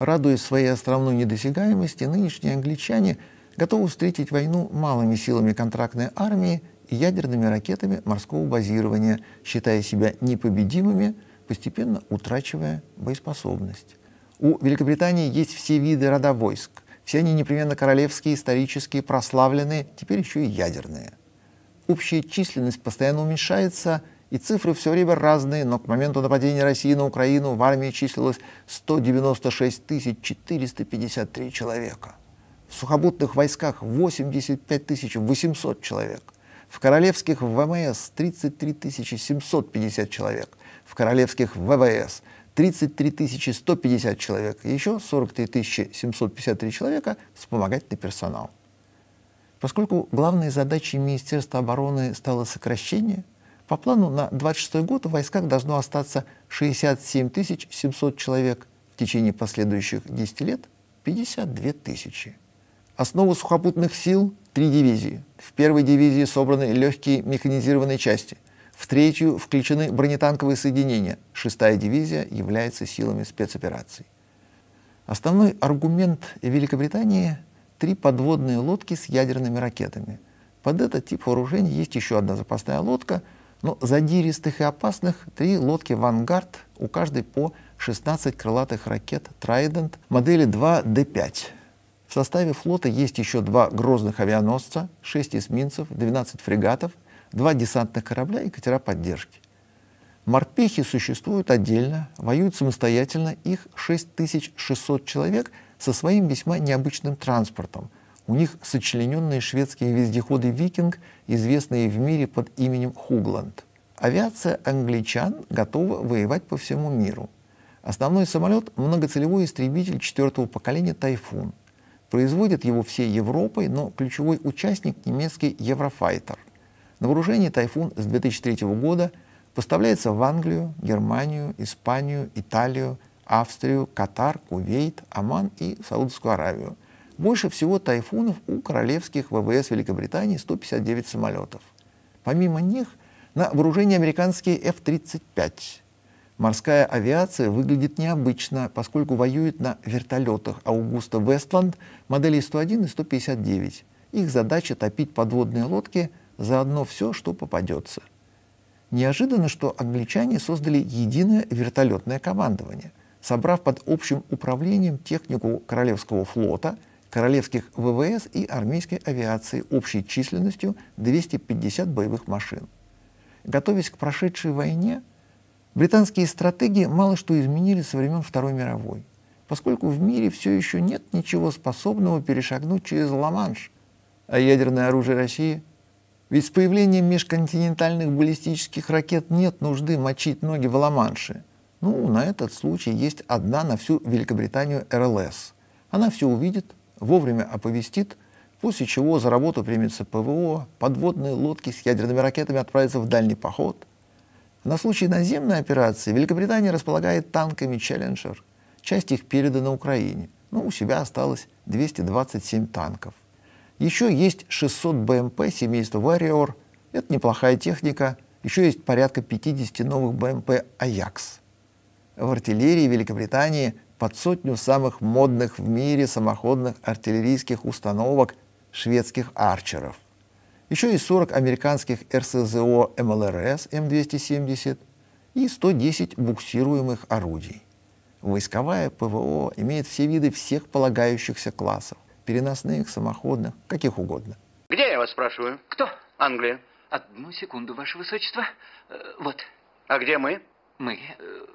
Радуясь своей островной недосягаемости, нынешние англичане готовы встретить войну малыми силами контрактной армии и ядерными ракетами морского базирования, считая себя непобедимыми, постепенно утрачивая боеспособность. У Великобритании есть все виды рода войск. Все они непременно королевские, исторические, прославленные, теперь еще и ядерные. Общая численность постоянно уменьшается – и цифры все время разные, но к моменту нападения России на Украину в армии числилось 196 453 человека. В сухопутных войсках 85 800 человек. В королевских ВМС 33 750 человек. В королевских ВВС 33 150 человек. И еще 43 753 человека вспомогательный персонал. Поскольку главной задачей Министерства обороны стало сокращение – по плану на 26 год в войсках должно остаться 67 700 человек, в течение последующих 10 лет 52 тысячи. Основу сухопутных сил – три дивизии. В первой дивизии собраны легкие механизированные части. В третью включены бронетанковые соединения. Шестая дивизия является силами спецопераций. Основной аргумент Великобритании – три подводные лодки с ядерными ракетами. Под этот тип вооружения есть еще одна запасная лодка – но ну, задиристых и опасных три лодки «Вангард», у каждой по 16 крылатых ракет «Трайдент» модели 2D5. В составе флота есть еще два грозных авианосца, 6 эсминцев, 12 фрегатов, два десантных корабля и катера поддержки. Морпехи существуют отдельно, воюют самостоятельно, их 6600 человек со своим весьма необычным транспортом – у них сочлененные шведские вездеходы «Викинг», известные в мире под именем «Хугланд». Авиация англичан готова воевать по всему миру. Основной самолет – многоцелевой истребитель четвертого поколения «Тайфун». Производят его всей Европой, но ключевой участник – немецкий «Еврофайтер». На вооружении «Тайфун» с 2003 года поставляется в Англию, Германию, Испанию, Италию, Австрию, Катар, Кувейт, Оман и Саудовскую Аравию – больше всего тайфунов у королевских ВВС Великобритании 159 самолетов. Помимо них на вооружении американские F-35. Морская авиация выглядит необычно, поскольку воюет на вертолетах Аугуста Вестланд моделей 101 и 159. Их задача топить подводные лодки, заодно все, что попадется. Неожиданно, что англичане создали единое вертолетное командование, собрав под общим управлением технику Королевского флота – королевских ВВС и армейской авиации общей численностью 250 боевых машин. Готовясь к прошедшей войне, британские стратегии мало что изменили со времен Второй мировой, поскольку в мире все еще нет ничего способного перешагнуть через Ла-Манш, а ядерное оружие России ведь с появлением межконтинентальных баллистических ракет нет нужды мочить ноги в Ла-Манше. Ну, на этот случай есть одна на всю Великобританию РЛС. Она все увидит, вовремя оповестит, после чего за работу примется ПВО, подводные лодки с ядерными ракетами отправятся в дальний поход. На случай наземной операции Великобритания располагает танками «Челленджер». Часть их передана Украине. Но ну, у себя осталось 227 танков. Еще есть 600 БМП семейства «Warrior». Это неплохая техника. Еще есть порядка 50 новых БМП «Аякс». В артиллерии Великобритании под сотню самых модных в мире самоходных артиллерийских установок шведских арчеров. Еще и 40 американских РСЗО МЛРС М270 и 110 буксируемых орудий. Войсковая ПВО имеет все виды всех полагающихся классов. Переносных, самоходных, каких угодно. Где я вас спрашиваю? Кто? Англия. Одну секунду, Ваше Высочество. Э, вот. А где мы? Мы. Э,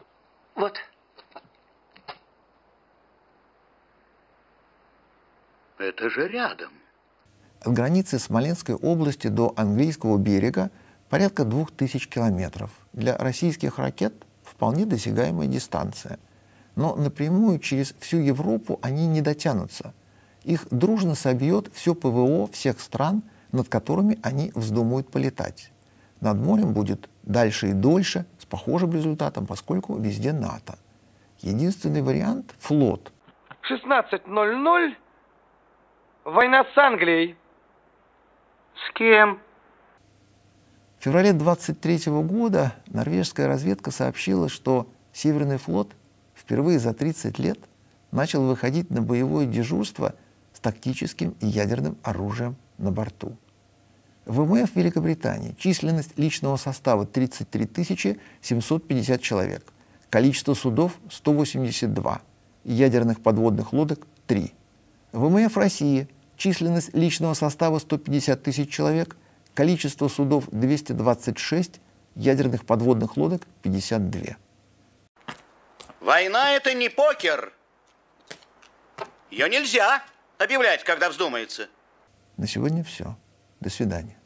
вот. Это же рядом. От границы Смоленской области до английского берега порядка двух тысяч километров. Для российских ракет вполне досягаемая дистанция. Но напрямую через всю Европу они не дотянутся. Их дружно собьет все ПВО всех стран, над которыми они вздумают полетать. Над морем будет дальше и дольше, с похожим результатом, поскольку везде НАТО. Единственный вариант – флот. 16.00 Война с Англией. С кем? В феврале 23 года норвежская разведка сообщила, что Северный флот впервые за 30 лет начал выходить на боевое дежурство с тактическим и ядерным оружием на борту. В ВМФ Великобритании численность личного состава 33 750 человек, количество судов 182, ядерных подводных лодок 3. ВМФ России численность личного состава 150 тысяч человек, количество судов 226, ядерных подводных лодок 52. Война – это не покер. Ее нельзя объявлять, когда вздумается. На сегодня все. До свидания.